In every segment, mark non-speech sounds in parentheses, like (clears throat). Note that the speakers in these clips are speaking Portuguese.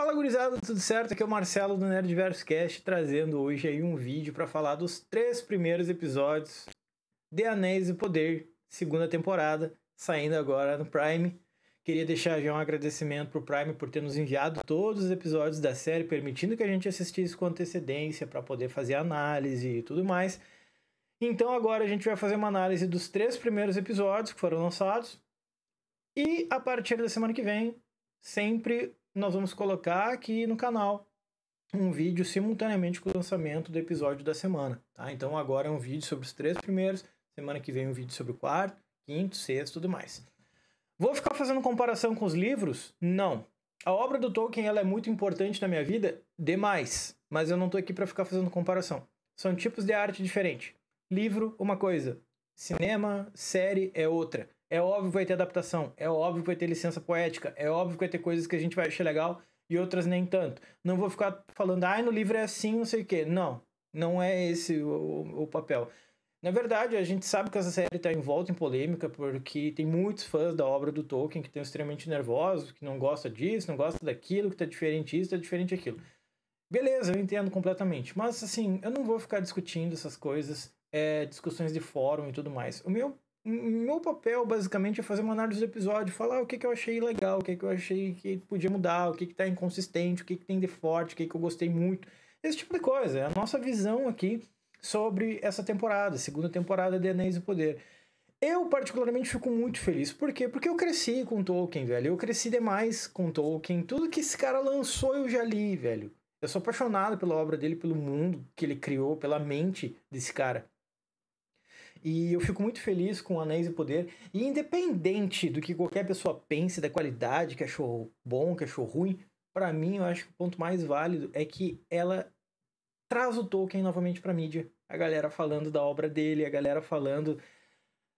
Fala gurizada, tudo certo? Aqui é o Marcelo do Nerdverse Cast trazendo hoje aí um vídeo para falar dos três primeiros episódios de Anéis e Poder, segunda temporada, saindo agora no Prime. Queria deixar já um agradecimento pro Prime por ter nos enviado todos os episódios da série, permitindo que a gente assistisse com antecedência para poder fazer análise e tudo mais. Então agora a gente vai fazer uma análise dos três primeiros episódios que foram lançados. E a partir da semana que vem, sempre nós vamos colocar aqui no canal um vídeo simultaneamente com o lançamento do episódio da semana. Tá? Então agora é um vídeo sobre os três primeiros, semana que vem um vídeo sobre o quarto, quinto, sexto e tudo mais. Vou ficar fazendo comparação com os livros? Não. A obra do Tolkien ela é muito importante na minha vida? Demais. Mas eu não estou aqui para ficar fazendo comparação. São tipos de arte diferente. Livro, uma coisa. Cinema, série é outra. É óbvio que vai ter adaptação, é óbvio que vai ter licença poética, é óbvio que vai ter coisas que a gente vai achar legal e outras nem tanto. Não vou ficar falando, ai, ah, no livro é assim, não sei o quê. Não, não é esse o, o, o papel. Na verdade, a gente sabe que essa série está envolta em polêmica porque tem muitos fãs da obra do Tolkien que estão extremamente nervosos, que não gosta disso, não gosta daquilo, que está diferente isso, está diferente aquilo. Beleza, eu entendo completamente. Mas, assim, eu não vou ficar discutindo essas coisas, é, discussões de fórum e tudo mais. O meu meu papel basicamente é fazer uma análise do episódio, falar o que, que eu achei legal, o que, que eu achei que podia mudar, o que, que tá inconsistente, o que, que tem de forte, o que, que eu gostei muito. Esse tipo de coisa. É a nossa visão aqui sobre essa temporada, segunda temporada de Anéis do Poder. Eu, particularmente, fico muito feliz. Por quê? Porque eu cresci com Tolkien, velho. Eu cresci demais com Tolkien. Tudo que esse cara lançou eu já li, velho. Eu sou apaixonado pela obra dele, pelo mundo que ele criou, pela mente desse cara. E eu fico muito feliz com Anéis e Poder. E independente do que qualquer pessoa pense, da qualidade, que achou bom, que achou ruim, para mim eu acho que o ponto mais válido é que ela traz o Tolkien novamente pra mídia. A galera falando da obra dele, a galera falando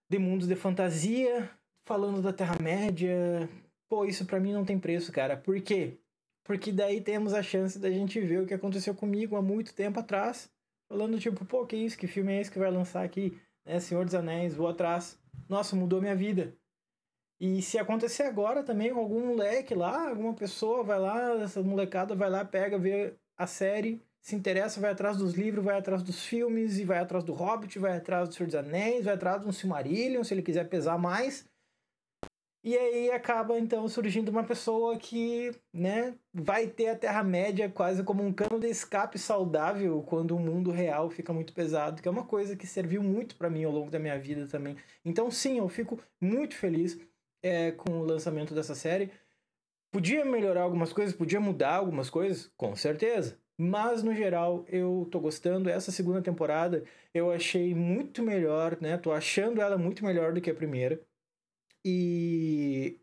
de mundos de fantasia, falando da Terra-média. Pô, isso para mim não tem preço, cara. Por quê? Porque daí temos a chance da gente ver o que aconteceu comigo há muito tempo atrás. Falando tipo, pô, que isso? Que filme é esse que vai lançar aqui? É, Senhor dos Anéis, vou atrás. Nossa, mudou minha vida. E se acontecer agora também com algum moleque lá, alguma pessoa vai lá, essa molecada vai lá, pega, vê a série, se interessa, vai atrás dos livros, vai atrás dos filmes, e vai atrás do Hobbit, vai atrás do Senhor dos Anéis, vai atrás do Silmarillion, se ele quiser pesar mais. E aí acaba então surgindo uma pessoa que, né, vai ter a Terra-média quase como um cano de escape saudável quando o mundo real fica muito pesado, que é uma coisa que serviu muito para mim ao longo da minha vida também. Então, sim, eu fico muito feliz é, com o lançamento dessa série. Podia melhorar algumas coisas, podia mudar algumas coisas, com certeza. Mas no geral eu tô gostando. Essa segunda temporada eu achei muito melhor, né? Tô achando ela muito melhor do que a primeira. E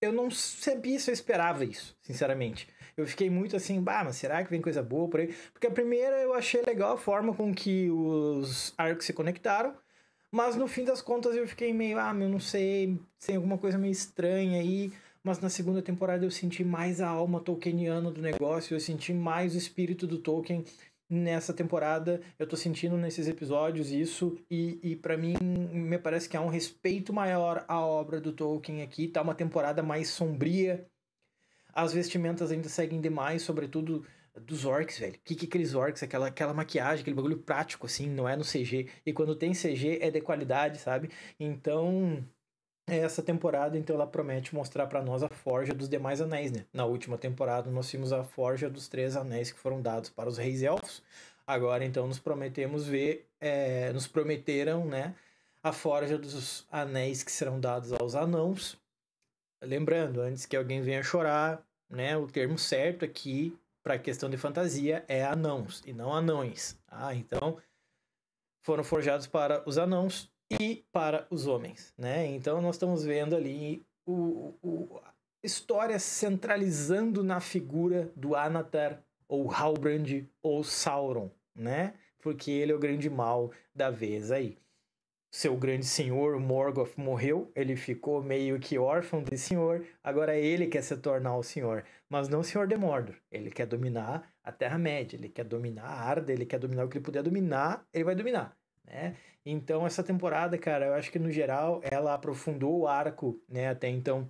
eu não sabia se eu esperava isso, sinceramente. Eu fiquei muito assim, bah, mas será que vem coisa boa por aí? Porque a primeira eu achei legal a forma com que os arcos se conectaram, mas no fim das contas eu fiquei meio, ah, eu não sei, tem alguma coisa meio estranha aí. Mas na segunda temporada eu senti mais a alma tolkieniana do negócio, eu senti mais o espírito do Tolkien nessa temporada, eu tô sentindo nesses episódios isso, e, e para mim me parece que há um respeito maior à obra do Tolkien aqui, tá uma temporada mais sombria, as vestimentas ainda seguem demais, sobretudo dos orcs, velho. O que, que aqueles orcs, aquela, aquela maquiagem, aquele bagulho prático, assim, não é no CG. E quando tem CG é de qualidade, sabe? Então, é essa temporada, então, ela promete mostrar para nós a forja dos demais anéis, né? Na última temporada, nós vimos a forja dos três anéis que foram dados para os reis elfos. Agora, então, nos prometemos ver, é, nos prometeram, né? A forja dos anéis que serão dados aos anãos. Lembrando, antes que alguém venha chorar, né? O termo certo aqui para a questão de fantasia é anãos e não anões. Ah, então foram forjados para os anãos e para os homens, né? Então nós estamos vendo ali o, o história centralizando na figura do Anatar ou Halbrand ou Sauron, né? Porque ele é o grande mal da vez aí. Seu grande senhor Morgoth morreu, ele ficou meio que órfão de senhor, agora ele quer se tornar o senhor, mas não o senhor de Mordor. Ele quer dominar a Terra-média, ele quer dominar a Arda, ele quer dominar o que ele puder dominar, ele vai dominar né? Então essa temporada, cara, eu acho que no geral ela aprofundou o arco, né, até então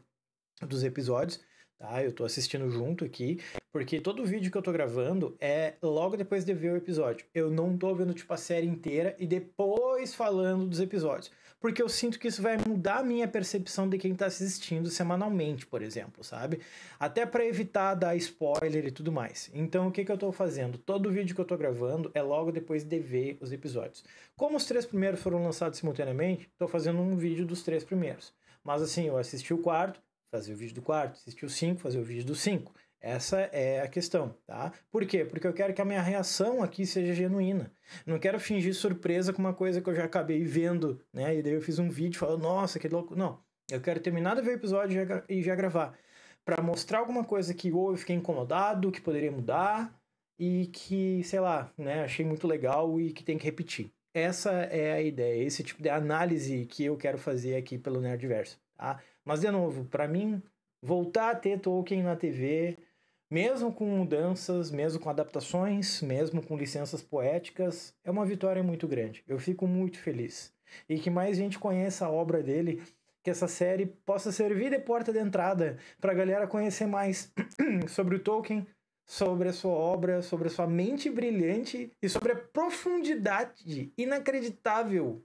dos episódios, tá? Eu tô assistindo junto aqui porque todo vídeo que eu tô gravando é logo depois de ver o episódio. Eu não tô vendo, tipo, a série inteira e depois falando dos episódios. Porque eu sinto que isso vai mudar a minha percepção de quem tá assistindo semanalmente, por exemplo, sabe? Até para evitar dar spoiler e tudo mais. Então, o que que eu tô fazendo? Todo vídeo que eu tô gravando é logo depois de ver os episódios. Como os três primeiros foram lançados simultaneamente, tô fazendo um vídeo dos três primeiros. Mas assim, eu assisti o quarto, fazer o vídeo do quarto, assisti o cinco, fazer o vídeo do cinco. Essa é a questão, tá? Por quê? Porque eu quero que a minha reação aqui seja genuína. Não quero fingir surpresa com uma coisa que eu já acabei vendo, né? E daí eu fiz um vídeo falando, nossa, que louco. Não, eu quero terminar de ver o episódio e já, gravar. para mostrar alguma coisa que ou eu fiquei incomodado, que poderia mudar, e que, sei lá, né? Achei muito legal e que tem que repetir. Essa é a ideia, esse tipo de análise que eu quero fazer aqui pelo Nerdverso, tá? Mas, de novo, para mim, voltar a ter Tolkien na TV mesmo com mudanças, mesmo com adaptações, mesmo com licenças poéticas, é uma vitória muito grande. Eu fico muito feliz. E que mais gente conheça a obra dele, que essa série possa servir de porta de entrada para a galera conhecer mais (clears throat) sobre o Tolkien, sobre a sua obra, sobre a sua mente brilhante e sobre a profundidade inacreditável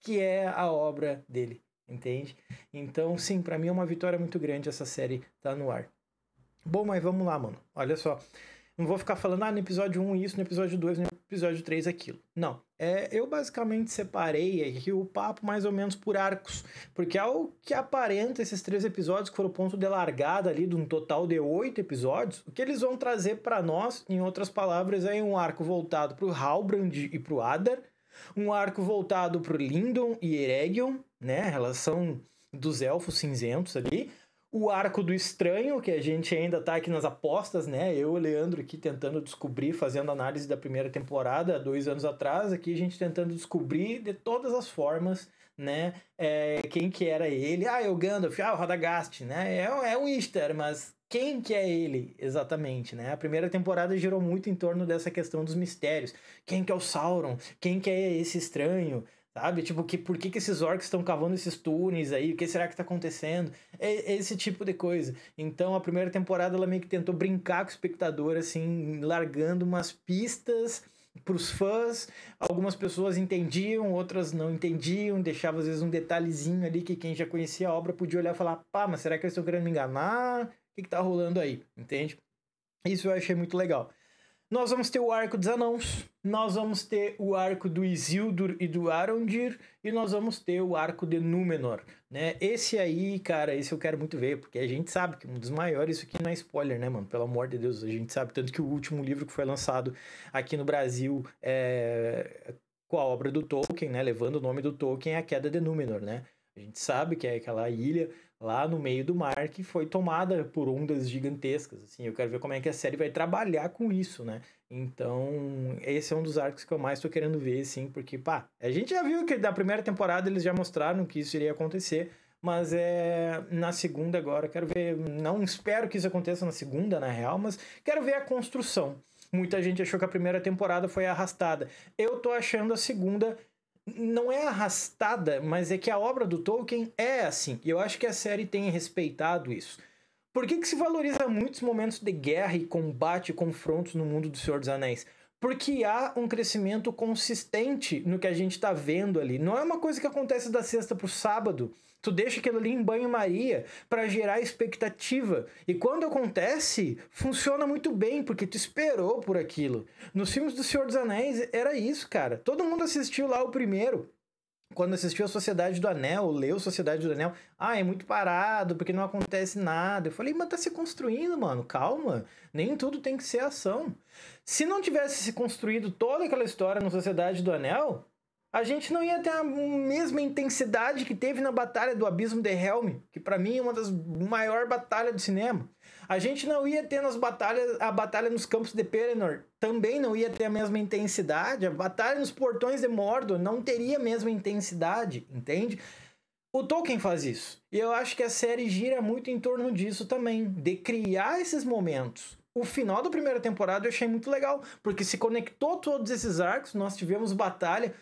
que é a obra dele, entende? Então, sim, para mim é uma vitória muito grande essa série tá no ar. Bom, mas vamos lá, mano. Olha só. Não vou ficar falando, ah, no episódio 1 isso, no episódio 2, no episódio 3 aquilo. Não. É, eu basicamente separei aqui o papo mais ou menos por arcos. Porque ao que aparenta esses três episódios, que foram o ponto de largada ali de um total de oito episódios, o que eles vão trazer para nós, em outras palavras, é um arco voltado pro Halbrand e pro Adar, um arco voltado pro Lindon e Eregion, né? A relação dos elfos cinzentos ali o arco do estranho, que a gente ainda está aqui nas apostas, né? Eu e o Leandro aqui tentando descobrir, fazendo análise da primeira temporada, dois anos atrás, aqui a gente tentando descobrir de todas as formas, né? É, quem que era ele? Ah, é o Gandalf, ah, o Radagast, né? É, é um Easter, mas quem que é ele exatamente, né? A primeira temporada girou muito em torno dessa questão dos mistérios. Quem que é o Sauron? Quem que é esse estranho? Sabe? Tipo, que, por que, que esses orcs estão cavando esses túneis aí? O que será que tá acontecendo? É, é, esse tipo de coisa. Então, a primeira temporada, ela meio que tentou brincar com o espectador, assim, largando umas pistas para os fãs. Algumas pessoas entendiam, outras não entendiam, deixava às vezes um detalhezinho ali que quem já conhecia a obra podia olhar e falar: pá, mas será que eles estão querendo me enganar? O que, que tá rolando aí? Entende? Isso eu achei muito legal. Nós vamos ter o arco dos anãos, nós vamos ter o arco do Isildur e do Arondir, e nós vamos ter o arco de Númenor, né? Esse aí, cara, esse eu quero muito ver, porque a gente sabe que um dos maiores, isso aqui não é spoiler, né, mano? Pelo amor de Deus, a gente sabe. Tanto que o último livro que foi lançado aqui no Brasil é... com a obra do Tolkien, né? Levando o nome do Tolkien, é a Queda de Númenor, né? A gente sabe que é aquela ilha lá no meio do mar que foi tomada por ondas gigantescas, assim. Eu quero ver como é que a série vai trabalhar com isso, né? Então, esse é um dos arcos que eu mais tô querendo ver, assim, porque, pá, a gente já viu que da primeira temporada eles já mostraram que isso iria acontecer, mas é na segunda agora, quero ver, não espero que isso aconteça na segunda, na real, mas quero ver a construção. Muita gente achou que a primeira temporada foi arrastada. Eu tô achando a segunda não é arrastada, mas é que a obra do Tolkien é assim. E eu acho que a série tem respeitado isso. Por que, que se valoriza muitos momentos de guerra e combate e confrontos no mundo do Senhor dos Anéis? Porque há um crescimento consistente no que a gente está vendo ali. Não é uma coisa que acontece da sexta para o sábado Tu deixa aquilo ali em banho-maria para gerar expectativa. E quando acontece, funciona muito bem, porque tu esperou por aquilo. Nos filmes do Senhor dos Anéis era isso, cara. Todo mundo assistiu lá o primeiro. Quando assistiu a Sociedade do Anel, leu Sociedade do Anel, ah, é muito parado, porque não acontece nada. Eu falei, mas tá se construindo, mano, calma. Nem tudo tem que ser ação. Se não tivesse se construído toda aquela história na Sociedade do Anel, a gente não ia ter a mesma intensidade que teve na Batalha do Abismo de Helm, que para mim é uma das maiores batalhas do cinema. A gente não ia ter nas batalhas, a batalha nos campos de Pelennor, também não ia ter a mesma intensidade. A batalha nos portões de Mordor não teria a mesma intensidade, entende? O Tolkien faz isso. E eu acho que a série gira muito em torno disso também, de criar esses momentos o final da primeira temporada eu achei muito legal, porque se conectou todos esses arcos, nós tivemos batalha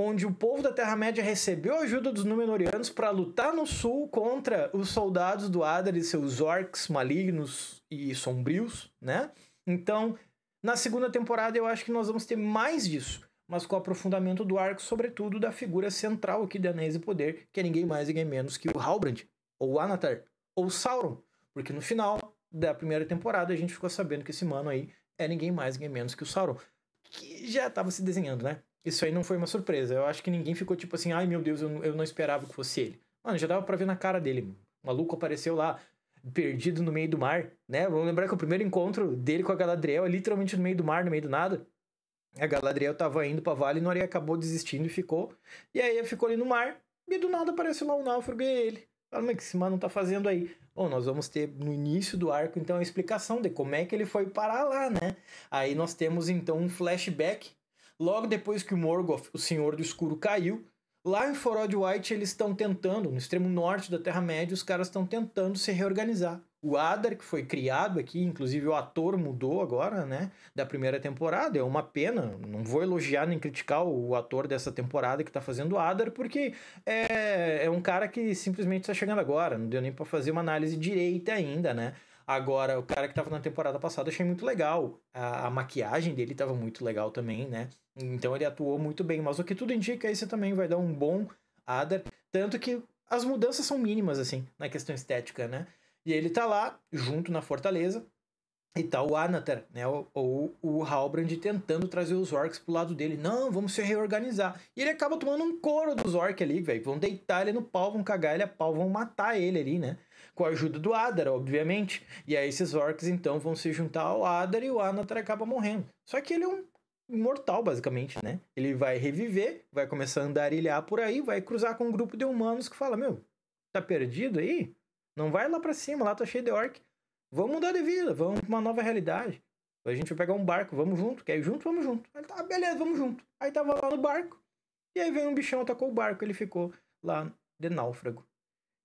onde o povo da Terra-média recebeu ajuda dos Númenóreanos para lutar no sul contra os soldados do Adar e seus orcs malignos e sombrios, né? Então, na segunda temporada eu acho que nós vamos ter mais disso, mas com o aprofundamento do arco, sobretudo da figura central aqui de Anéis e Poder, que é ninguém mais ninguém menos que o Halbrand, ou Anatar, ou Sauron, porque no final da primeira temporada a gente ficou sabendo que esse mano aí é ninguém mais ninguém menos que o Sauron, que já estava se desenhando, né? isso aí não foi uma surpresa. Eu acho que ninguém ficou tipo assim, ai meu Deus, eu, eu não esperava que fosse ele. Mano, já dava pra ver na cara dele. O maluco apareceu lá, perdido no meio do mar, né? Vamos lembrar que o primeiro encontro dele com a Galadriel é literalmente no meio do mar, no meio do nada. A Galadriel tava indo pra Vale e Nori acabou desistindo e ficou. E aí ficou ali no mar, e do nada apareceu lá o náufrago e é ele. Fala, mas que esse mano tá fazendo aí? Bom, nós vamos ter no início do arco, então, a explicação de como é que ele foi parar lá, né? Aí nós temos, então, um flashback logo depois que o Morgoth, o Senhor do Escuro, caiu. Lá em Forod White eles estão tentando, no extremo norte da Terra-média, os caras estão tentando se reorganizar. O Adar, que foi criado aqui, inclusive o ator mudou agora, né? Da primeira temporada, é uma pena. Não vou elogiar nem criticar o ator dessa temporada que tá fazendo o Adar, porque é, é um cara que simplesmente tá chegando agora, não deu nem para fazer uma análise direita ainda, né? Agora, o cara que tava na temporada passada, achei muito legal. A, a maquiagem dele tava muito legal também, né? Então ele atuou muito bem. Mas o que tudo indica, é esse também vai dar um bom Adar. Tanto que as mudanças são mínimas, assim, na questão estética, né? E ele tá lá, junto na Fortaleza, e tá o Anatar, né? Ou o Halbrand tentando trazer os orcs pro lado dele. Não, vamos se reorganizar. E ele acaba tomando um couro dos orcs ali, velho. Vão deitar ele no pau, vão cagar ele a pau, vão matar ele ali, né? com a ajuda do Adar, obviamente. E aí esses orcs então vão se juntar ao Adar e o Anatar acaba morrendo. Só que ele é um mortal basicamente, né? Ele vai reviver, vai começar a andarilhar por aí, vai cruzar com um grupo de humanos que fala: "Meu, tá perdido aí? Não vai lá para cima, lá tá cheio de orc. Vamos mudar de vida, vamos pra uma nova realidade. A gente vai pegar um barco, vamos junto, quer ir junto? Vamos junto. Aí tá, ah, beleza, vamos junto. Aí tava lá no barco, e aí veio um bichão, atacou o barco, ele ficou lá de náufrago.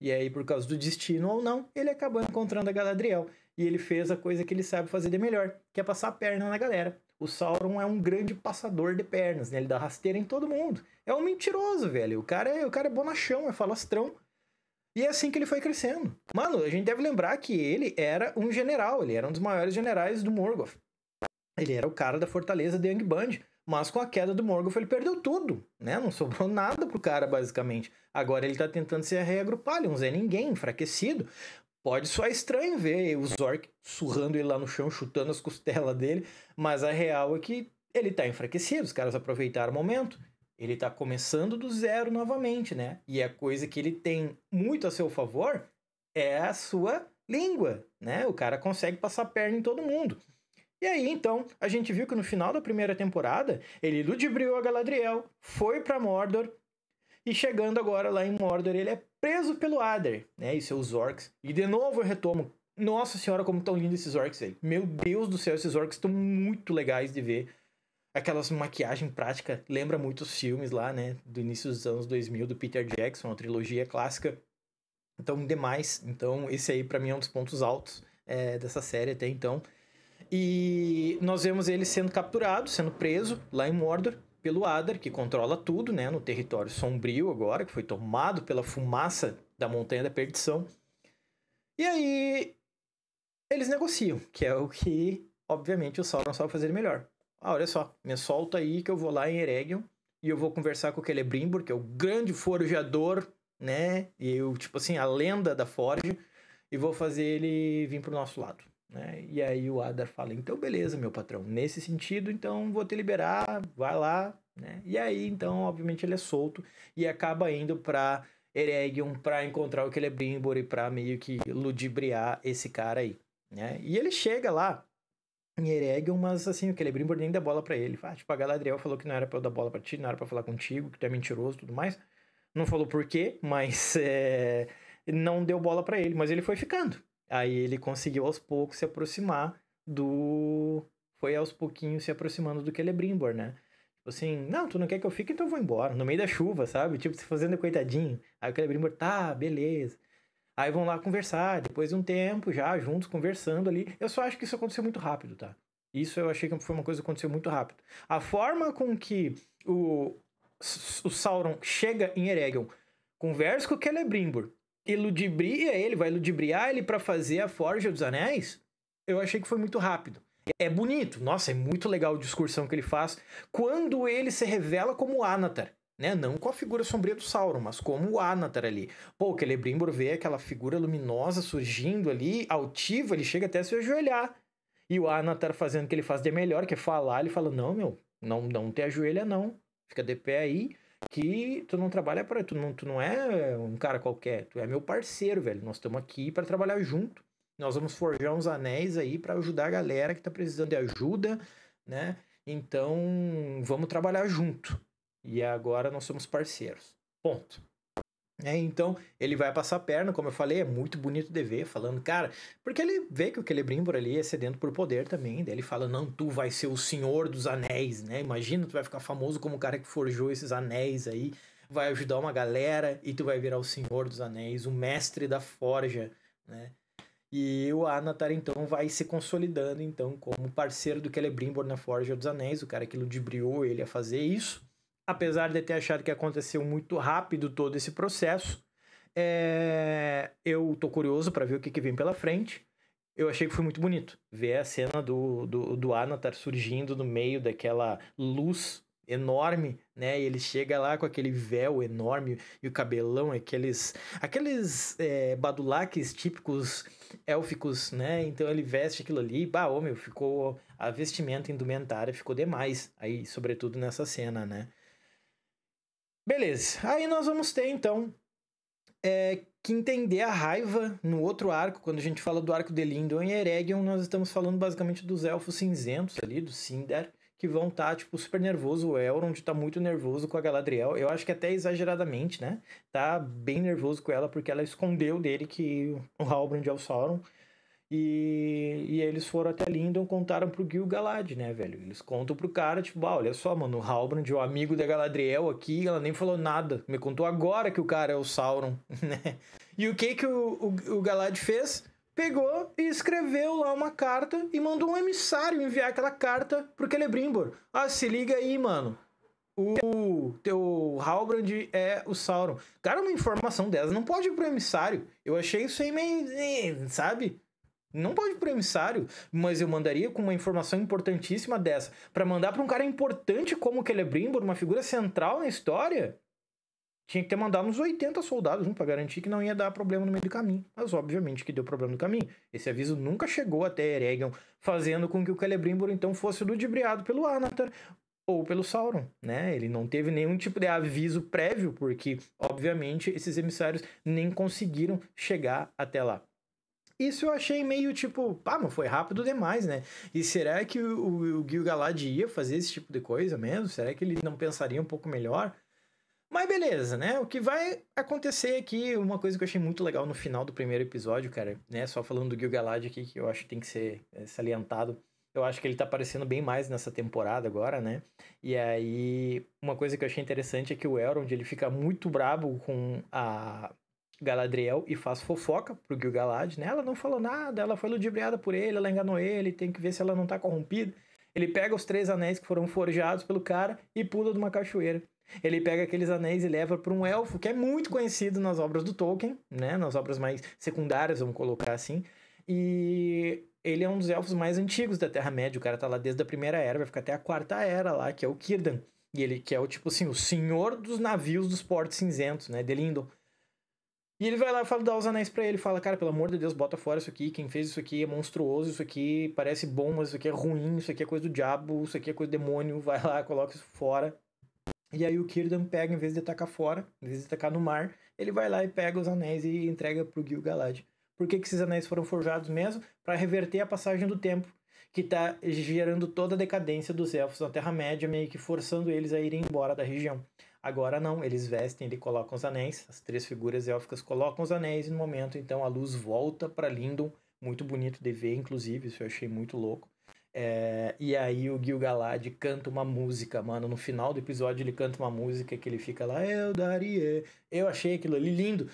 E aí, por causa do destino ou não, ele acabou encontrando a Galadriel. E ele fez a coisa que ele sabe fazer de melhor, que é passar a perna na galera. O Sauron é um grande passador de pernas, né? Ele dá rasteira em todo mundo. É um mentiroso, velho. O cara é, o cara é bonachão, é falastrão. E é assim que ele foi crescendo. Mano, a gente deve lembrar que ele era um general, ele era um dos maiores generais do Morgoth. Ele era o cara da fortaleza de Angband. Mas com a queda do Morgoth ele perdeu tudo, né? Não sobrou nada pro cara, basicamente. Agora ele tá tentando se reagrupar, ele não é ninguém, enfraquecido. Pode soar estranho ver o Zork surrando ele lá no chão, chutando as costelas dele, mas a real é que ele tá enfraquecido, os caras aproveitaram o momento. Ele tá começando do zero novamente, né? E a coisa que ele tem muito a seu favor é a sua língua, né? O cara consegue passar perna em todo mundo. E aí, então, a gente viu que no final da primeira temporada, ele ludibriou a Galadriel, foi para Mordor, e chegando agora lá em Mordor, ele é preso pelo ader né, e seus orcs. E de novo eu retomo, nossa senhora, como tão lindos esses orcs aí. Meu Deus do céu, esses orcs estão muito legais de ver. Aquelas maquiagem prática, lembra muito os filmes lá, né, do início dos anos 2000 do Peter Jackson, a trilogia clássica. Então, demais. Então, esse aí para mim é um dos pontos altos é, dessa série até então. E nós vemos ele sendo capturado, sendo preso lá em Mordor pelo Adar, que controla tudo, né, no território sombrio agora, que foi tomado pela fumaça da Montanha da Perdição. E aí eles negociam, que é o que, obviamente, o Sauron sabe fazer melhor. Ah, olha só, me solta aí que eu vou lá em Eregion e eu vou conversar com o Celebrimbor, que é o grande forjador, né, e eu, tipo assim, a lenda da forja, e vou fazer ele vir pro nosso lado. Né? E aí o Adar fala: então beleza, meu patrão, nesse sentido, então vou te liberar, vai lá. Né? E aí, então, obviamente, ele é solto e acaba indo para Eregion para encontrar o Celebrimbor e para meio que ludibriar esse cara aí. Né? E ele chega lá em Eregion, mas assim, o Celebrimbor nem dá bola para ele. Ah, tipo, a Galadriel falou que não era pra eu dar bola para ti, não era pra falar contigo, que tu é mentiroso e tudo mais. Não falou por quê, mas (laughs) é... não deu bola para ele, mas ele foi ficando. Aí ele conseguiu aos poucos se aproximar do. Foi aos pouquinhos se aproximando do Celebrimbor, é né? Tipo assim, não, tu não quer que eu fique, então eu vou embora. No meio da chuva, sabe? Tipo, se fazendo coitadinho. Aí o Celebrimbor, é tá, beleza. Aí vão lá conversar, depois de um tempo já, juntos, conversando ali. Eu só acho que isso aconteceu muito rápido, tá? Isso eu achei que foi uma coisa que aconteceu muito rápido. A forma com que o, o Sauron chega em Eregion, conversa com o Celebrimbor, e ludibria ele, vai ludibriar ele para fazer a Forja dos Anéis, eu achei que foi muito rápido. É bonito, nossa, é muito legal a discursão que ele faz quando ele se revela como Anatar. Né? Não com a figura sombria do Sauron, mas como o Anatar ali. Pô, o Celebrimbor vê aquela figura luminosa surgindo ali, altiva, ele chega até a se ajoelhar. E o Anatar fazendo o que ele faz de melhor, que é falar, ele fala: Não, meu, não, não te ajoelha, não. Fica de pé aí que tu não trabalha para tu não, tu não é um cara qualquer, tu é meu parceiro, velho. Nós estamos aqui para trabalhar junto. Nós vamos forjar uns anéis aí para ajudar a galera que está precisando de ajuda, né? Então, vamos trabalhar junto. E agora nós somos parceiros. Ponto. É, então ele vai passar a perna, como eu falei, é muito bonito de ver, falando, cara, porque ele vê que o Celebrimbor ali é sedento por poder também, daí ele fala, não, tu vai ser o senhor dos anéis, né, imagina, tu vai ficar famoso como o cara que forjou esses anéis aí, vai ajudar uma galera e tu vai virar o senhor dos anéis, o mestre da forja, né, e o Anatar então vai se consolidando então como parceiro do Celebrimbor na forja dos anéis, o cara que ludibriou ele a fazer isso, apesar de ter achado que aconteceu muito rápido todo esse processo, é... eu tô curioso para ver o que, que vem pela frente. Eu achei que foi muito bonito ver a cena do, do, do Anatar surgindo no meio daquela luz enorme, né? E ele chega lá com aquele véu enorme e o cabelão, aqueles aqueles é, badulaques típicos élficos, né? Então ele veste aquilo ali, e, bah, ô meu, ficou a vestimenta indumentária ficou demais aí, sobretudo nessa cena, né? Beleza. Aí nós vamos ter, então, é, que entender a raiva no outro arco. Quando a gente fala do arco de Lindon e Eregion, nós estamos falando basicamente dos elfos cinzentos ali, do Sindar, que vão estar, tá, tipo, super nervoso. O Elrond tá muito nervoso com a Galadriel. Eu acho que até exageradamente, né? Tá bem nervoso com ela porque ela escondeu dele que o Halbrand é o Sauron. E, e eles foram até Lindon contaram pro Gil Galad, né, velho? Eles contam pro cara, tipo, ah, olha só, mano, o Halbrand o amigo da Galadriel aqui, ela nem falou nada. Me contou agora que o cara é o Sauron, (laughs) né? E o que que o, o, o Galad fez? Pegou e escreveu lá uma carta e mandou um emissário enviar aquela carta pro Celebrimbor. Ah, se liga aí, mano. O teu Halbrand é o Sauron. Cara, uma informação dessa não pode ir pro emissário. Eu achei isso aí meio. Eh, sabe? Não pode pro emissário, mas eu mandaria com uma informação importantíssima dessa. para mandar para um cara importante como o Celebrimbor, uma figura central na história, tinha que ter mandado uns 80 soldados para garantir que não ia dar problema no meio do caminho. Mas obviamente que deu problema no caminho. Esse aviso nunca chegou até Eregion, fazendo com que o Celebrimbor então fosse ludibriado pelo Anatar ou pelo Sauron, né? Ele não teve nenhum tipo de aviso prévio, porque obviamente esses emissários nem conseguiram chegar até lá. Isso eu achei meio tipo, pá, mas foi rápido demais, né? E será que o, o, Gil Galad ia fazer esse tipo de coisa mesmo? Será que ele não pensaria um pouco melhor? Mas beleza, né? O que vai acontecer aqui, uma coisa que eu achei muito legal no final do primeiro episódio, cara, né? Só falando do Gil Galad aqui, que eu acho que tem que ser é, salientado. Eu acho que ele tá aparecendo bem mais nessa temporada agora, né? E aí, uma coisa que eu achei interessante é que o Elrond, ele fica muito brabo com a Galadriel e faz fofoca pro Gil-galad, né? Ela não falou nada, ela foi ludibriada por ele, ela enganou ele, tem que ver se ela não tá corrompida. Ele pega os três anéis que foram forjados pelo cara e pula de uma cachoeira. Ele pega aqueles anéis e leva para um elfo que é muito conhecido nas obras do Tolkien, né? Nas obras mais secundárias, vamos colocar assim. E ele é um dos elfos mais antigos da Terra-média. O cara tá lá desde a Primeira Era, vai ficar até a Quarta Era lá, que é o Círdan. E ele que é o tipo assim, o senhor dos navios dos portos cinzentos, né? Delindon. E ele vai lá e fala, dá os anéis para ele, fala, cara, pelo amor de Deus, bota fora isso aqui, quem fez isso aqui é monstruoso, isso aqui parece bom, mas isso aqui é ruim, isso aqui é coisa do diabo, isso aqui é coisa do demônio, (laughs) vai lá, coloca isso fora. E aí o Círdan pega, em vez de atacar fora, em vez de atacar no mar, ele vai lá e pega os anéis e entrega pro Gil-galad. Por que, que esses anéis foram forjados mesmo? para reverter a passagem do tempo, que está gerando toda a decadência dos elfos na Terra-média, meio que forçando eles a irem embora da região. Agora não, eles vestem e colocam os anéis, as três figuras élficas colocam os anéis e no momento então a luz volta para Lindon, muito bonito de ver, inclusive, isso eu achei muito louco. É, e aí o Gil Galad canta uma música, mano. No final do episódio ele canta uma música que ele fica lá, eu daria. Eu achei aquilo ali lindo.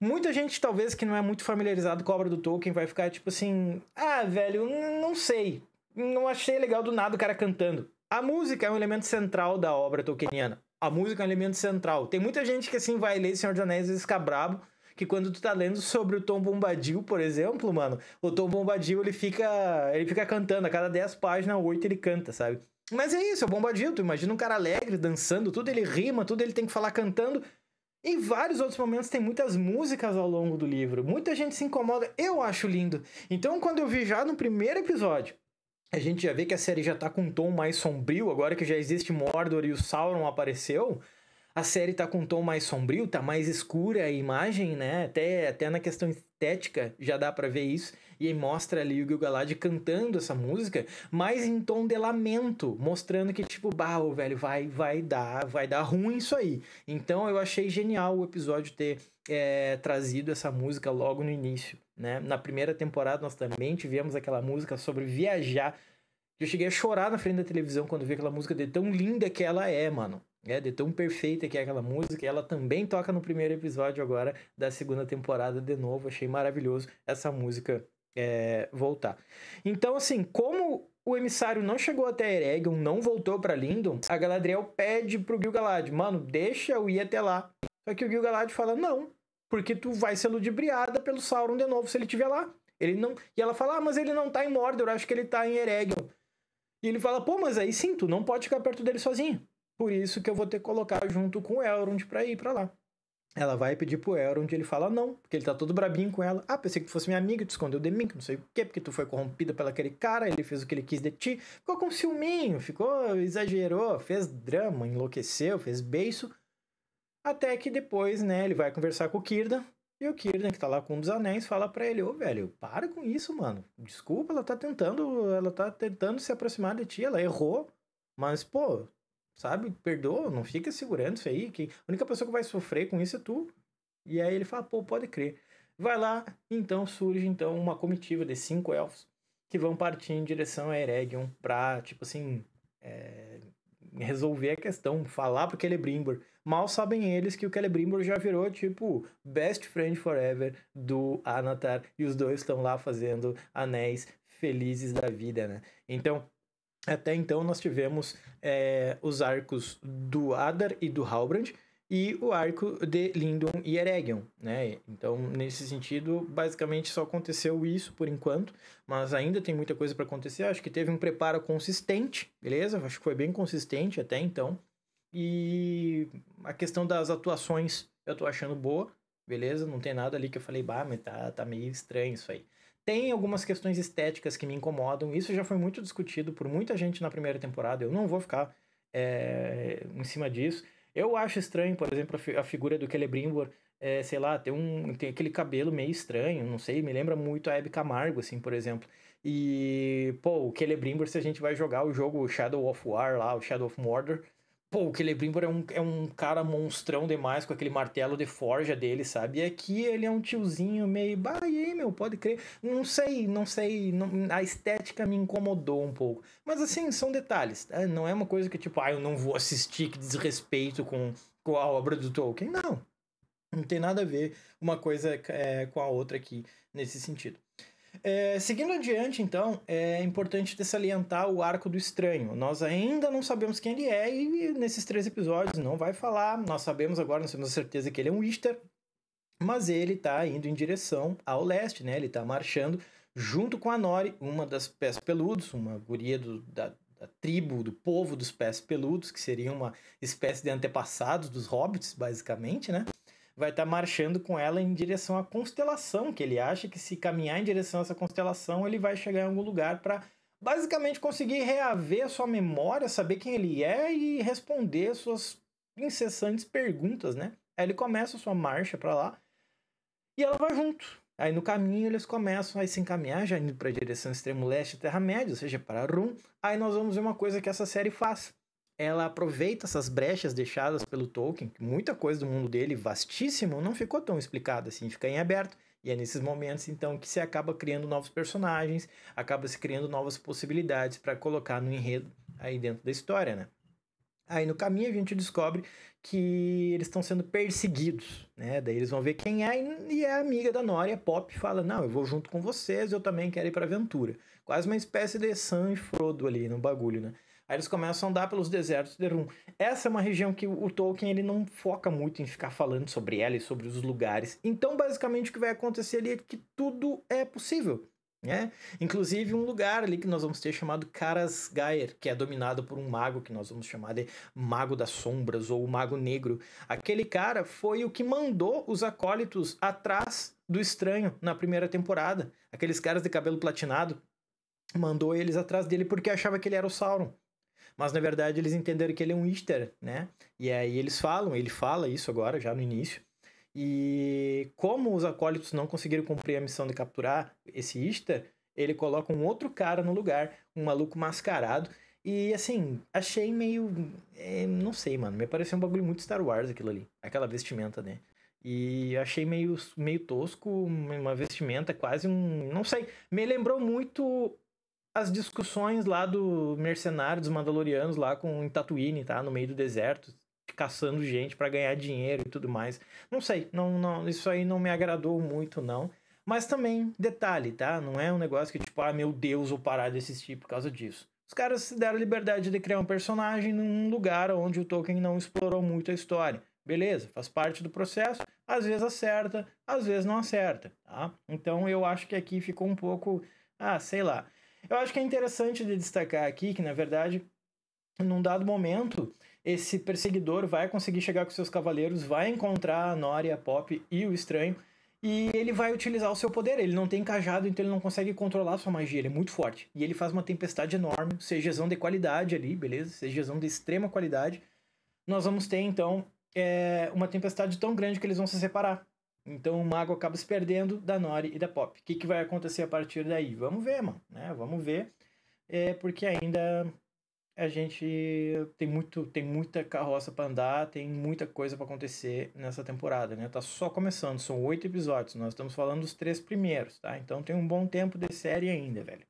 Muita gente, talvez, que não é muito familiarizado com a obra do Tolkien, vai ficar tipo assim: ah, velho, não sei. Não achei legal do nada o cara cantando. A música é um elemento central da obra tolkieniana a música é um elemento central. Tem muita gente que assim vai ler Senhor dos Anéis e fica brabo, que quando tu tá lendo sobre o Tom Bombadil, por exemplo, mano, o Tom Bombadil ele fica, ele fica cantando, a cada 10 páginas, 8 ele canta, sabe? Mas é isso, é o Bombadil, tu imagina um cara alegre, dançando, tudo ele rima, tudo ele tem que falar cantando. Em vários outros momentos tem muitas músicas ao longo do livro. Muita gente se incomoda, eu acho lindo. Então quando eu vi já no primeiro episódio a gente já vê que a série já tá com um tom mais sombrio, agora que já existe Mordor e o Sauron apareceu, a série tá com um tom mais sombrio, tá mais escura a imagem, né? Até, até na questão estética já dá para ver isso. E aí mostra ali o Gil-galad cantando essa música, mas em tom de lamento, mostrando que tipo, bah, velho, vai vai dar, vai dar ruim isso aí. Então eu achei genial o episódio ter é, trazido essa música logo no início. Né? Na primeira temporada nós também tivemos aquela música sobre viajar. Eu cheguei a chorar na frente da televisão quando vi aquela música de tão linda que ela é, mano. É, de tão perfeita que é aquela música. Ela também toca no primeiro episódio agora da segunda temporada de novo. Achei maravilhoso essa música é, voltar. Então, assim, como o emissário não chegou até Eregion, não voltou para Lindon, a Galadriel pede pro Gil-galad, mano, deixa eu ir até lá. Só que o Gil-galad fala, não, porque tu vai ser ludibriada pelo Sauron de novo se ele estiver lá. Ele não... E ela fala, ah, mas ele não tá em Mordor, acho que ele tá em Eregion. E ele fala, pô, mas aí sim, tu não pode ficar perto dele sozinho. Por isso que eu vou ter que colocar junto com o Elrond pra ir pra lá. Ela vai pedir pro Elrond, ele fala não, porque ele tá todo brabinho com ela. Ah, pensei que tu fosse minha amiga, te escondeu de mim, que não sei o quê, porque tu foi corrompida pelo aquele cara, ele fez o que ele quis de ti. Ficou com ciúminho, ficou, exagerou, fez drama, enlouqueceu, fez beiço. Até que depois, né, ele vai conversar com o Kirdan. E o Kirdan, que tá lá com um dos anéis, fala para ele: Ô, velho, para com isso, mano. Desculpa, ela tá tentando. Ela tá tentando se aproximar de ti, ela errou. Mas, pô, sabe, perdoa, não fica segurando isso aí. Que a única pessoa que vai sofrer com isso é tu. E aí ele fala, pô, pode crer. Vai lá, então surge então uma comitiva de cinco elfos que vão partir em direção a Eregion pra, tipo assim, é, resolver a questão, falar pro Celebrimbor. Mal sabem eles que o Celebrimbor já virou, tipo, best friend forever do Anatar e os dois estão lá fazendo anéis felizes da vida, né? Então, até então nós tivemos é, os arcos do Adar e do Halbrand, e o arco de Lindon e Eregion, né? Então, nesse sentido, basicamente só aconteceu isso por enquanto, mas ainda tem muita coisa para acontecer. Acho que teve um preparo consistente, beleza? Acho que foi bem consistente até então. E a questão das atuações eu tô achando boa, beleza? Não tem nada ali que eu falei, bah, mas tá, tá meio estranho isso aí. Tem algumas questões estéticas que me incomodam, isso já foi muito discutido por muita gente na primeira temporada, eu não vou ficar é, em cima disso eu acho estranho, por exemplo, a, figura do Celebrimbor, é, eh, sei lá, tem, um, tem aquele cabelo meio estranho, não sei, me lembra muito a Hebe Camargo, assim, por exemplo. E, pô, o Celebrimbor, se a gente vai jogar o jogo Shadow of War lá, o Shadow of Mordor, Pô, o Celebrimbor é um, é um cara monstrão demais com aquele martelo de forja dele, sabe? E aqui ele é um tiozinho meio. Bah, e aí, meu, pode crer. Não sei, não sei. Não, a estética me incomodou um pouco. Mas assim, são detalhes. Tá? Não é uma coisa que tipo, ah, eu não vou assistir, que desrespeito com, com a obra do Tolkien. Não. Não tem nada a ver uma coisa é, com a outra aqui nesse sentido. É, seguindo adiante, então, é importante salientar o arco do estranho. Nós ainda não sabemos quem ele é e nesses três episódios não vai falar. Nós sabemos agora, nós temos a certeza que ele é um Easter, mas ele está indo em direção ao leste, né? Ele está marchando junto com a Nori, uma das pés peludos, uma guria do, da, da tribo, do povo dos pés peludos, que seria uma espécie de antepassados dos hobbits, basicamente, né? vai estar tá marchando com ela em direção à constelação, que ele acha que se caminhar em direção a essa constelação, ele vai chegar em algum lugar para basicamente conseguir reaver a sua memória, saber quem ele é e responder suas incessantes perguntas, né? Aí ele começa a sua marcha para lá e ela vai junto. Aí no caminho eles começam a se encaminhar, já indo para a direção extremo leste, Terra-média, ou seja, para Rum. Aí nós vamos ver uma coisa que essa série faz ela aproveita essas brechas deixadas pelo Tolkien, muita coisa do mundo dele, vastíssimo, não ficou tão explicada assim, fica em aberto. E é nesses momentos, então, que se acaba criando novos personagens, acaba se criando novas possibilidades para colocar no enredo aí dentro da história, né? Aí no caminho a gente descobre que eles estão sendo perseguidos, né? Daí eles vão ver quem é e é amiga da Nora, e a Pop fala: "Não, eu vou junto com vocês, eu também quero ir para aventura". Quase uma espécie de Sam e Frodo ali no bagulho, né? Aí eles começam a andar pelos desertos de Rum. Essa é uma região que o Tolkien ele não foca muito em ficar falando sobre ela e sobre os lugares. Então, basicamente, o que vai acontecer ali é que tudo é possível. Né? Inclusive um lugar ali que nós vamos ter chamado Caras Gaer, que é dominado por um mago que nós vamos chamar de Mago das Sombras ou Mago Negro. Aquele cara foi o que mandou os acólitos atrás do estranho na primeira temporada. Aqueles caras de cabelo platinado mandou eles atrás dele porque achava que ele era o Sauron. Mas na verdade eles entenderam que ele é um Easter, né? E aí eles falam, ele fala isso agora, já no início. E como os acólitos não conseguiram cumprir a missão de capturar esse Easter, ele coloca um outro cara no lugar, um maluco mascarado. E assim, achei meio. É, não sei, mano. Me pareceu um bagulho muito Star Wars aquilo ali. Aquela vestimenta, né? E achei meio, meio tosco, uma vestimenta quase um. Não sei. Me lembrou muito as discussões lá do mercenário, dos mandalorianos lá com em Tatooine, tá? No meio do deserto, caçando gente para ganhar dinheiro e tudo mais. Não sei, não, não, isso aí não me agradou muito, não. Mas também, detalhe, tá? Não é um negócio que tipo, ah, meu Deus, vou parar de assistir por causa disso. Os caras se deram a liberdade de criar um personagem num lugar onde o Tolkien não explorou muito a história. Beleza, faz parte do processo, às vezes acerta, às vezes não acerta, tá? Então eu acho que aqui ficou um pouco, ah, sei lá. Eu acho que é interessante de destacar aqui que, na verdade, num dado momento, esse perseguidor vai conseguir chegar com seus cavaleiros, vai encontrar a Nori, a Pop e o Estranho, e ele vai utilizar o seu poder. Ele não tem cajado, então ele não consegue controlar sua magia, ele é muito forte. E ele faz uma tempestade enorme, CGzão de qualidade ali, beleza? CGzão de extrema qualidade. Nós vamos ter, então, é, uma tempestade tão grande que eles vão se separar. Então o Mago acaba se perdendo da Nori e da Pop. O que, que vai acontecer a partir daí? Vamos ver, mano. Né? Vamos ver. É porque ainda a gente tem muito tem muita carroça para andar, tem muita coisa para acontecer nessa temporada, né? Tá só começando, são oito episódios, nós estamos falando dos três primeiros, tá? Então tem um bom tempo de série ainda, velho.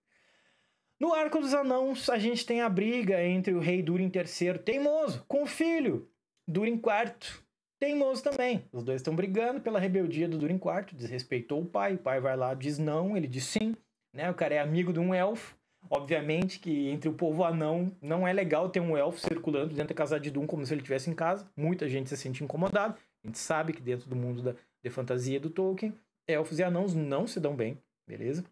No Arco dos Anãos, a gente tem a briga entre o rei Durin III, teimoso, com o filho, Durin IV, Teimoso também. Os dois estão brigando pela rebeldia do Durin Quarto, desrespeitou o pai. O pai vai lá, diz não, ele diz sim. Né? O cara é amigo de um elfo. Obviamente que entre o povo anão não é legal ter um elfo circulando dentro da casa de Doom como se ele estivesse em casa. Muita gente se sente incomodada. A gente sabe que dentro do mundo da, de fantasia do Tolkien, elfos e anãos não se dão bem, beleza?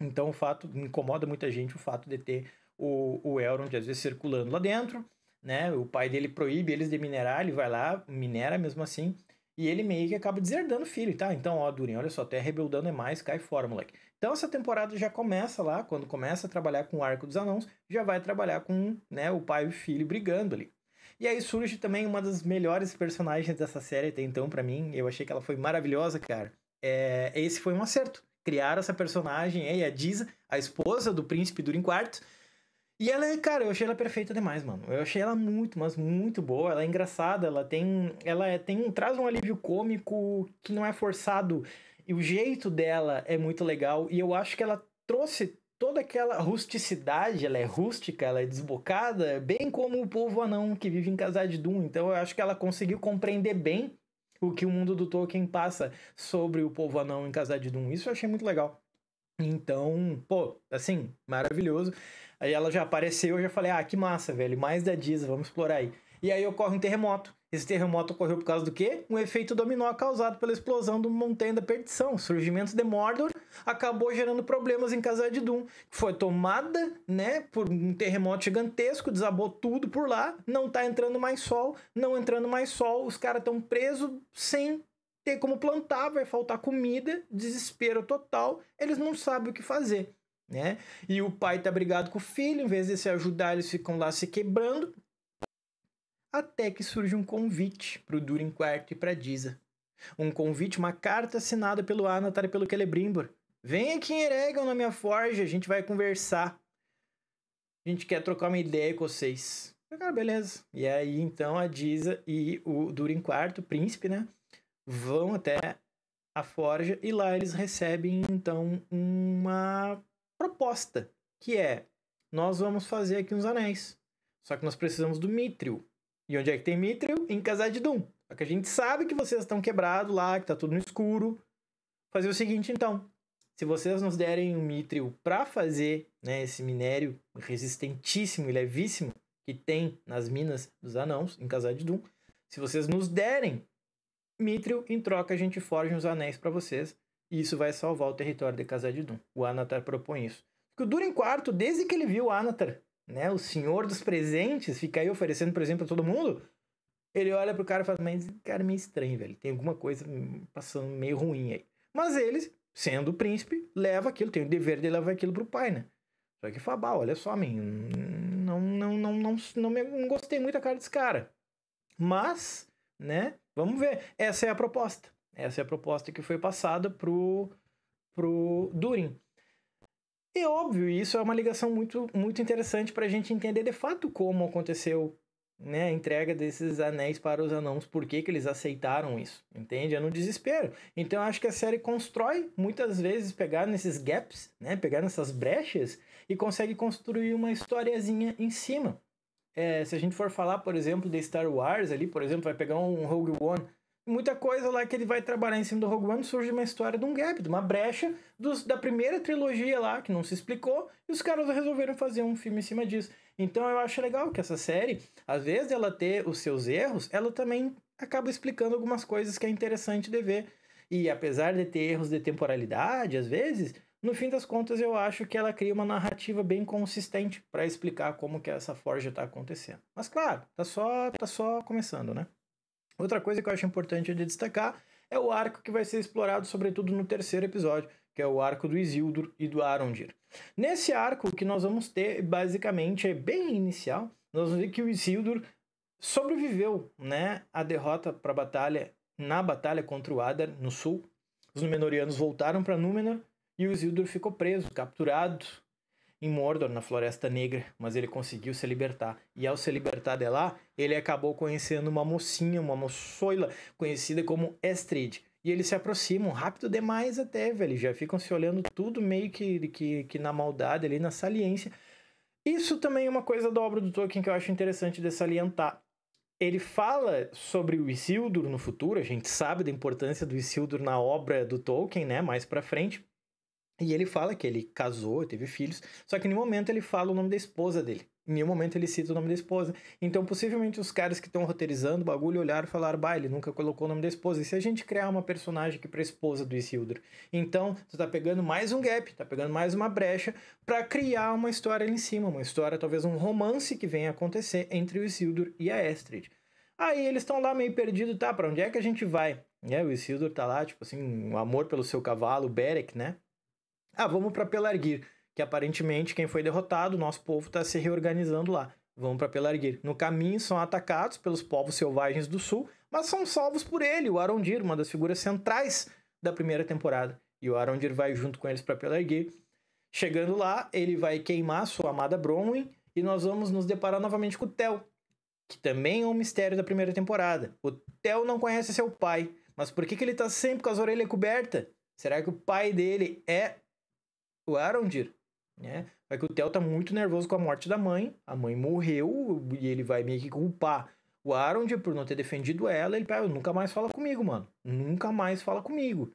Então o fato incomoda muita gente o fato de ter o, o Elrond às vezes circulando lá dentro né? O pai dele proíbe eles de minerar, ele vai lá, minera mesmo assim. E ele meio que acaba deserdando o filho, tá? Então, ó, Durin, olha só, até rebeldando é mais, cai fora, moleque. Então, essa temporada já começa lá, quando começa a trabalhar com o Arco dos Anãos, já vai trabalhar com né, o pai e o filho brigando ali. E aí surge também uma das melhores personagens dessa série até então, para mim. Eu achei que ela foi maravilhosa, cara. É, esse foi um acerto. Criar essa personagem aí, a Diza, a esposa do príncipe Durin quarto e ela é, cara, eu achei ela perfeita demais, mano. Eu achei ela muito, mas muito boa. Ela é engraçada, ela tem. Ela é, tem traz um alívio cômico que não é forçado. E o jeito dela é muito legal. E eu acho que ela trouxe toda aquela rusticidade, ela é rústica, ela é desbocada, bem como o povo anão que vive em Casa de Doom. Então eu acho que ela conseguiu compreender bem o que o mundo do Tolkien passa sobre o povo anão em Casa de Doom. Isso eu achei muito legal. Então, pô, assim, maravilhoso. Aí ela já apareceu, eu já falei, ah, que massa, velho, mais da Disney, vamos explorar aí. E aí ocorre um terremoto. Esse terremoto ocorreu por causa do quê? Um efeito dominó causado pela explosão do Montanha da Perdição. O surgimento de Mordor acabou gerando problemas em Casa de Doom. Foi tomada, né, por um terremoto gigantesco, desabou tudo por lá, não tá entrando mais sol, não entrando mais sol, os caras estão presos sem ter como plantar, vai faltar comida, desespero total, eles não sabem o que fazer, né? E o pai tá brigado com o filho, em vez de se ajudar, eles ficam lá se quebrando. Até que surge um convite para o Durin Quarto e para Diza. Um convite, uma carta assinada pelo Anatar e pelo Celebrimbor. Vem aqui em Eregon na minha forja, a gente vai conversar. A gente quer trocar uma ideia com vocês. Cara, ah, beleza. E aí, então, a Diza e o Durin Quarto, príncipe, né? vão até a forja e lá eles recebem então uma proposta que é nós vamos fazer aqui uns anéis. Só que nós precisamos do mítrio E onde é que tem mítrio Em Casadidum. Só que a gente sabe que vocês estão quebrados lá, que tá tudo no escuro. Fazer o seguinte então, se vocês nos derem um mítrio para fazer né, esse minério resistentíssimo e levíssimo que tem nas minas dos anãos em Casadidum, se vocês nos derem Mitril, em troca a gente forja uns anéis para vocês, e isso vai salvar o território de Casa de Dum. O Anatar propõe isso. Que o Durin Quarto, desde que ele viu o Anatar, né, o senhor dos presentes, fica aí oferecendo presente pra todo mundo, ele olha pro cara e fala, mas cara, é meio estranho, velho, tem alguma coisa passando meio ruim aí. Mas ele, sendo o príncipe, leva aquilo, tem o dever de levar aquilo pro pai, né? Só que Fabal, olha só, menino, não, não, não, não, não, não, não gostei muito da cara desse cara. Mas, né, Vamos ver. Essa é a proposta. Essa é a proposta que foi passada pro, pro Turing. E óbvio, isso é uma ligação muito, muito interessante para a gente entender de fato como aconteceu né, a entrega desses anéis para os anãos, por que, que eles aceitaram isso, entende? É no desespero. Então eu acho que a série constrói, muitas vezes, pegar nesses gaps, né, pegar nessas brechas e consegue construir uma historiazinha em cima. É, se a gente for falar, por exemplo, de Star Wars ali, por exemplo, vai pegar um Rogue One, muita coisa lá que ele vai trabalhar em cima do Rogue One surge uma história de um gap, de uma brecha dos, da primeira trilogia lá, que não se explicou, e os caras resolveram fazer um filme em cima disso. Então eu acho legal que essa série, às vezes ela ter os seus erros, ela também acaba explicando algumas coisas que é interessante de ver. E apesar de ter erros de temporalidade, às vezes, no fim das contas, eu acho que ela cria uma narrativa bem consistente para explicar como que essa forja está acontecendo. Mas claro, tá só, tá só começando, né? Outra coisa que eu acho importante de destacar é o arco que vai ser explorado, sobretudo no terceiro episódio, que é o arco do Isildur e do Arondir. Nesse arco, que nós vamos ter, basicamente, é bem inicial, nós vamos ver que o Isildur sobreviveu né, à derrota para a batalha, na batalha contra o Adar, no sul. Os Númenóreanos voltaram para Númenor e o Isildur ficou preso, capturado em Mordor, na Floresta Negra, mas ele conseguiu se libertar. E ao se libertar de lá, ele acabou conhecendo uma mocinha, uma moçoila, conhecida como Estrid. E eles se aproximam rápido demais até, velho. Já ficam se olhando tudo meio que, que, que na maldade ali, na saliência. Isso também é uma coisa da obra do Tolkien que eu acho interessante de salientar. Ele fala sobre o Isildur no futuro, a gente sabe da importância do Isildur na obra do Tolkien, né, mais para frente. E ele fala que ele casou, teve filhos, só que em nenhum momento ele fala o nome da esposa dele. Em nenhum momento ele cita o nome da esposa. Então, possivelmente, os caras que estão roteirizando o bagulho olharam e falaram: bah, ele nunca colocou o nome da esposa. E se a gente criar uma personagem aqui pra esposa do Isildur? Então, tu tá pegando mais um gap, tá pegando mais uma brecha para criar uma história ali em cima. Uma história, talvez um romance que venha acontecer entre o Isildur e a Estrid. Aí eles estão lá meio perdidos, tá? Pra onde é que a gente vai? o Isildur tá lá, tipo assim, um amor pelo seu cavalo, Berek, né? Ah, vamos para Pelarguir, que aparentemente quem foi derrotado, nosso povo está se reorganizando lá. Vão para Pelarguir. No caminho são atacados pelos povos selvagens do sul, mas são salvos por ele, o Arondir, uma das figuras centrais da primeira temporada. E o Arondir vai junto com eles para Pelarguir. Chegando lá, ele vai queimar sua amada Bronwyn e nós vamos nos deparar novamente com o Tel, que também é um mistério da primeira temporada. O Tel não conhece seu pai, mas por que, que ele está sempre com as orelhas cobertas? Será que o pai dele é o Arondir, né? Vai é que o Theo tá muito nervoso com a morte da mãe, a mãe morreu e ele vai meio que culpar o Arondir por não ter defendido ela, ele pega, ah, nunca mais fala comigo, mano. Nunca mais fala comigo.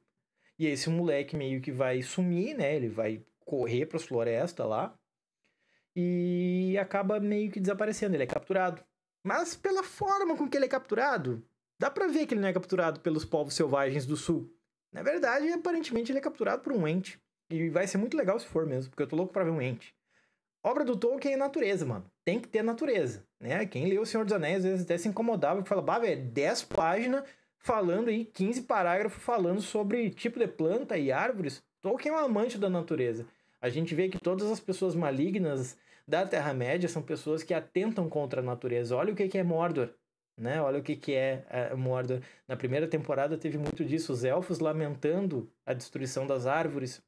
E esse moleque meio que vai sumir, né? Ele vai correr para as florestas lá e acaba meio que desaparecendo, ele é capturado. Mas pela forma com que ele é capturado, dá para ver que ele não é capturado pelos povos selvagens do sul. Na verdade, aparentemente ele é capturado por um ente. E vai ser muito legal se for mesmo, porque eu tô louco pra ver um ente. Obra do Tolkien é natureza, mano. Tem que ter natureza, né? Quem leu O Senhor dos Anéis às vezes até se incomodava e fala, bah, velho, 10 páginas falando aí, 15 parágrafos falando sobre tipo de planta e árvores. Tolkien é um amante da natureza. A gente vê que todas as pessoas malignas da Terra-média são pessoas que atentam contra a natureza. Olha o que é Mordor, né? Olha o que que é, é Mordor. Na primeira temporada teve muito disso, os elfos lamentando a destruição das árvores,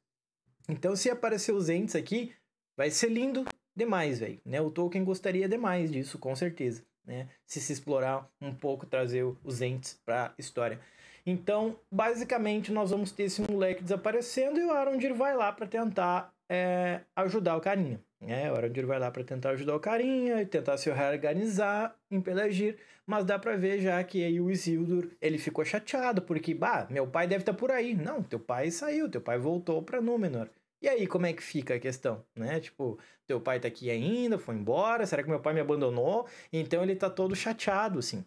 então, se aparecer os entes aqui, vai ser lindo demais, velho. Né? O Tolkien gostaria demais disso, com certeza. Né? Se se explorar um pouco, trazer os entes para a história. Então, basicamente, nós vamos ter esse moleque desaparecendo e o Arondir vai lá para tentar é, ajudar o carinha. É, o ele vai lá para tentar ajudar o carinha e tentar se reorganizar em Pelagir, mas dá para ver já que aí o Isildur, ele ficou chateado porque, bah, meu pai deve estar tá por aí. Não, teu pai saiu, teu pai voltou para Númenor. E aí, como é que fica a questão, né? Tipo, teu pai tá aqui ainda, foi embora, será que meu pai me abandonou? Então ele tá todo chateado, assim.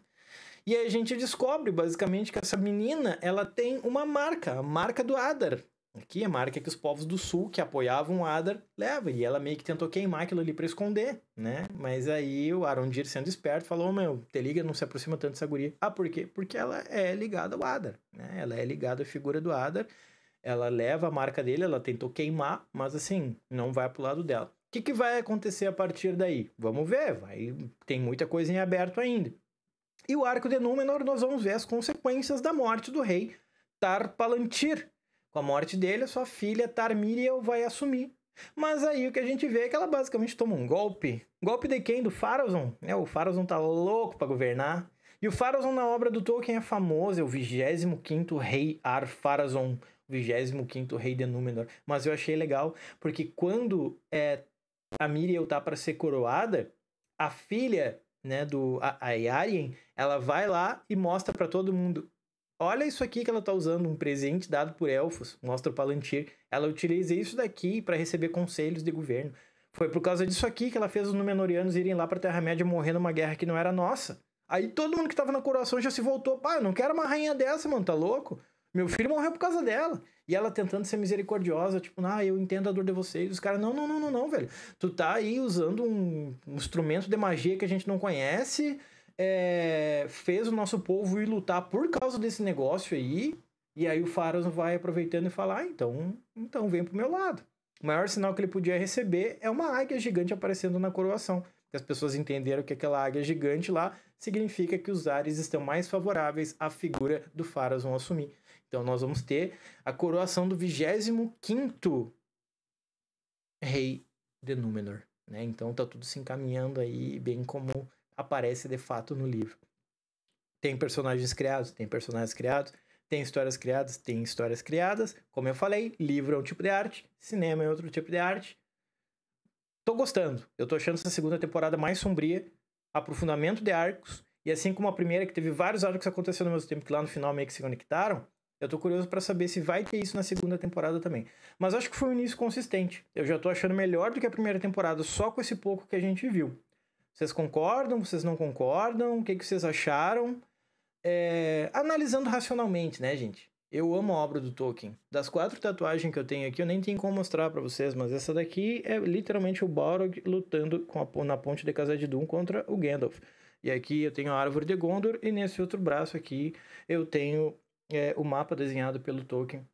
E aí a gente descobre, basicamente, que essa menina, ela tem uma marca, a marca do Adar, Aqui a marca é que os povos do sul que apoiavam o Adar leva, e ela meio que tentou queimar aquilo ali para esconder, né? Mas aí o Arondir, sendo esperto, falou: Meu, te liga, não se aproxima tanto dessa guria. Ah, por quê? Porque ela é ligada ao Adar, né? Ela é ligada à figura do Adar, ela leva a marca dele, ela tentou queimar, mas assim, não vai pro lado dela. O que, que vai acontecer a partir daí? Vamos ver, vai, tem muita coisa em aberto ainda. E o arco de Númenor, nós vamos ver as consequências da morte do rei Tar Palantir, com a morte dele, a sua filha Tarmiriel vai assumir. Mas aí o que a gente vê é que ela basicamente toma um golpe. Golpe de quem? Do Farazon. É, o Farazon tá louco para governar. E o Farazon na obra do Tolkien é famoso, é o 25º rei Ar-Farazon, o 25º rei de Númenor. Mas eu achei legal, porque quando é, a Miriel tá para ser coroada, a filha né, do a, a Yarien, ela vai lá e mostra para todo mundo, Olha isso aqui que ela está usando, um presente dado por elfos, mostra o Palantir. Ela utiliza isso daqui para receber conselhos de governo. Foi por causa disso aqui que ela fez os Númenóreanos irem lá para Terra-média morrer numa guerra que não era nossa. Aí todo mundo que estava na coração já se voltou. Pai, eu não quero uma rainha dessa, mano, tá louco? Meu filho morreu por causa dela. E ela tentando ser misericordiosa, tipo, ah, eu entendo a dor de vocês. Os caras, não, não, não, não, não, velho. Tu tá aí usando um instrumento de magia que a gente não conhece é, fez o nosso povo ir lutar por causa desse negócio aí. E aí o Faras vai aproveitando e falar, ah, então, então vem pro meu lado. O maior sinal que ele podia receber é uma águia gigante aparecendo na coroação. As pessoas entenderam que aquela águia gigante lá significa que os ares estão mais favoráveis à figura do Farazon assumir. Então nós vamos ter a coroação do 25 rei de Númenor. Né? Então tá tudo se encaminhando aí, bem como aparece de fato no livro. Tem personagens criados, tem personagens criados, tem histórias criadas, tem histórias criadas. Como eu falei, livro é um tipo de arte, cinema é outro tipo de arte. Tô gostando. Eu tô achando essa segunda temporada mais sombria, aprofundamento de arcos, e assim como a primeira que teve vários arcos acontecendo ao mesmo tempo que lá no final meio que se conectaram, eu tô curioso para saber se vai ter isso na segunda temporada também. Mas acho que foi um início consistente. Eu já tô achando melhor do que a primeira temporada, só com esse pouco que a gente viu. Vocês concordam? Vocês não concordam? O que, que vocês acharam? É... Analisando racionalmente, né, gente? Eu amo a obra do Tolkien. Das quatro tatuagens que eu tenho aqui, eu nem tenho como mostrar para vocês, mas essa daqui é literalmente o Balrog lutando com a, na ponte de Casa de contra o Gandalf. E aqui eu tenho a árvore de Gondor e nesse outro braço aqui eu tenho é, o mapa desenhado pelo Tolkien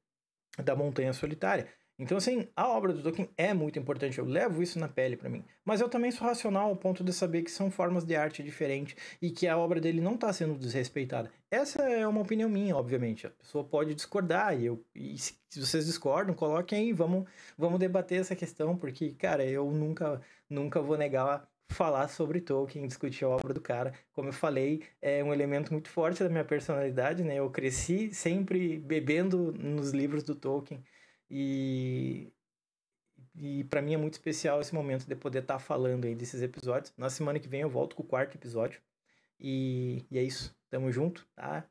da Montanha Solitária. Então, assim, a obra do Tolkien é muito importante, eu levo isso na pele para mim. Mas eu também sou racional ao ponto de saber que são formas de arte diferentes e que a obra dele não está sendo desrespeitada. Essa é uma opinião minha, obviamente. A pessoa pode discordar e, eu, e se, vocês discordam, coloquem aí, vamos, vamos debater essa questão, porque, cara, eu nunca, nunca vou negar falar sobre Tolkien, discutir a obra do cara. Como eu falei, é um elemento muito forte da minha personalidade, né? Eu cresci sempre bebendo nos livros do Tolkien. E, e para mim é muito especial esse momento de poder estar tá falando aí desses episódios. Na semana que vem eu volto com o quarto episódio. E, e é isso. Tamo junto, tá?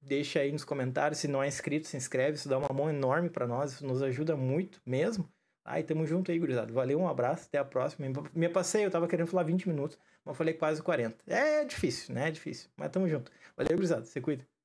Deixa aí nos comentários. Se não é inscrito, se inscreve. Isso dá uma mão enorme para nós. Isso nos ajuda muito mesmo. Aí, tamo junto aí, gurizada. Valeu, um abraço, até a próxima. Me passei, eu tava querendo falar 20 minutos, mas falei quase 40. É difícil, né? É difícil. Mas tamo junto. Valeu, gurizada. Se cuida.